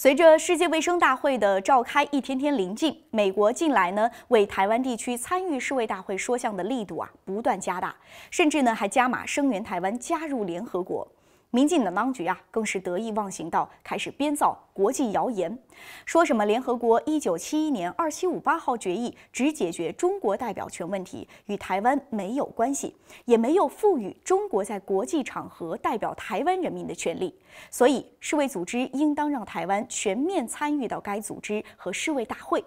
随着世界卫生大会的召开一天天临近，美国近来呢为台湾地区参与世卫大会说项的力度啊不断加大，甚至呢还加码声援台湾加入联合国。民进党当局啊，更是得意忘形到开始编造国际谣言，说什么联合国一九七一年二七五八号决议只解决中国代表权问题，与台湾没有关系，也没有赋予中国在国际场合代表台湾人民的权利。所以，世卫组织应当让台湾全面参与到该组织和世卫大会。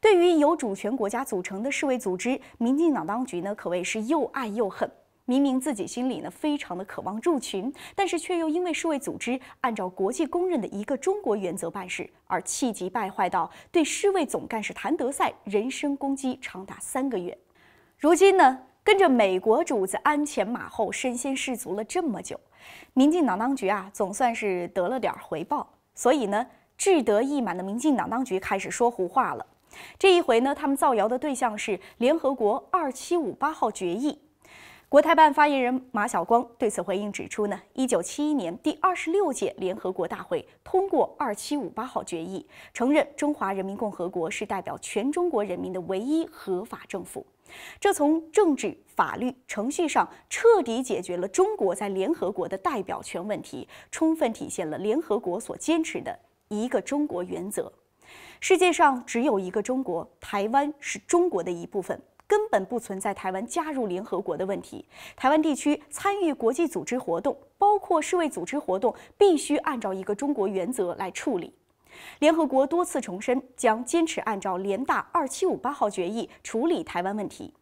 对于由主权国家组成的世卫组织，民进党当局呢可谓是又爱又恨。明明自己心里呢非常的渴望入群，但是却又因为世卫组织按照国际公认的一个中国原则办事，而气急败坏到对世卫总干事谭德赛人身攻击长达三个月。如今呢，跟着美国主子鞍前马后、身先士卒了这么久，民进党当局啊，总算是得了点回报。所以呢，志得意满的民进党当局开始说胡话了。这一回呢，他们造谣的对象是联合国二七五八号决议。国台办发言人马晓光对此回应指出，呢，一九七一年第二十六届联合国大会通过二七五八号决议，承认中华人民共和国是代表全中国人民的唯一合法政府。这从政治、法律、程序上彻底解决了中国在联合国的代表权问题，充分体现了联合国所坚持的一个中国原则。世界上只有一个中国，台湾是中国的一部分。根本不存在台湾加入联合国的问题。台湾地区参与国际组织活动，包括世卫组织活动，必须按照一个中国原则来处理。联合国多次重申，将坚持按照联大二七五八号决议处理台湾问题。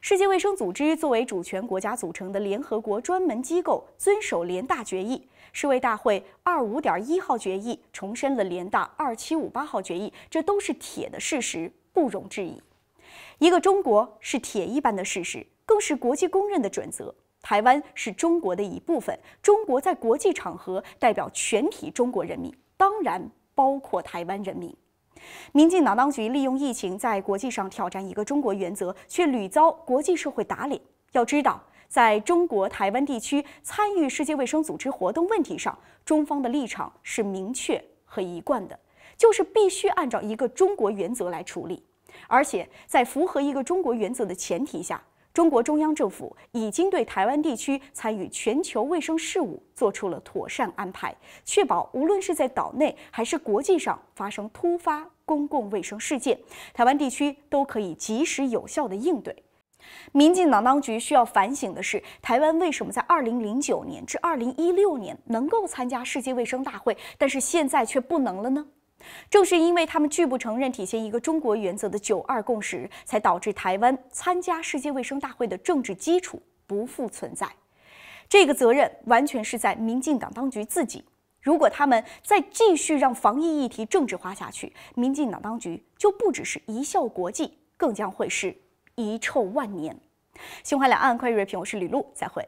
世界卫生组织作为主权国家组成的联合国专门机构，遵守联大决议。世卫大会二五点一号决议重申了联大二七五八号决议，这都是铁的事实，不容置疑。一个中国是铁一般的事实，更是国际公认的准则。台湾是中国的一部分，中国在国际场合代表全体中国人民，当然包括台湾人民。民进党当局利用疫情在国际上挑战一个中国原则，却屡遭国际社会打脸。要知道，在中国台湾地区参与世界卫生组织活动问题上，中方的立场是明确和一贯的，就是必须按照一个中国原则来处理。而且在符合一个中国原则的前提下，中国中央政府已经对台湾地区参与全球卫生事务做出了妥善安排，确保无论是在岛内还是国际上发生突发公共卫生事件，台湾地区都可以及时有效的应对。民进党当局需要反省的是，台湾为什么在2009年至2016年能够参加世界卫生大会，但是现在却不能了呢？正是因为他们拒不承认体现一个中国原则的“九二共识”，才导致台湾参加世界卫生大会的政治基础不复存在。这个责任完全是在民进党当局自己。如果他们再继续让防疫议题政治化下去，民进党当局就不只是一笑国际，更将会是遗臭万年。胸怀两岸，快越锐评，我是李璐，再会。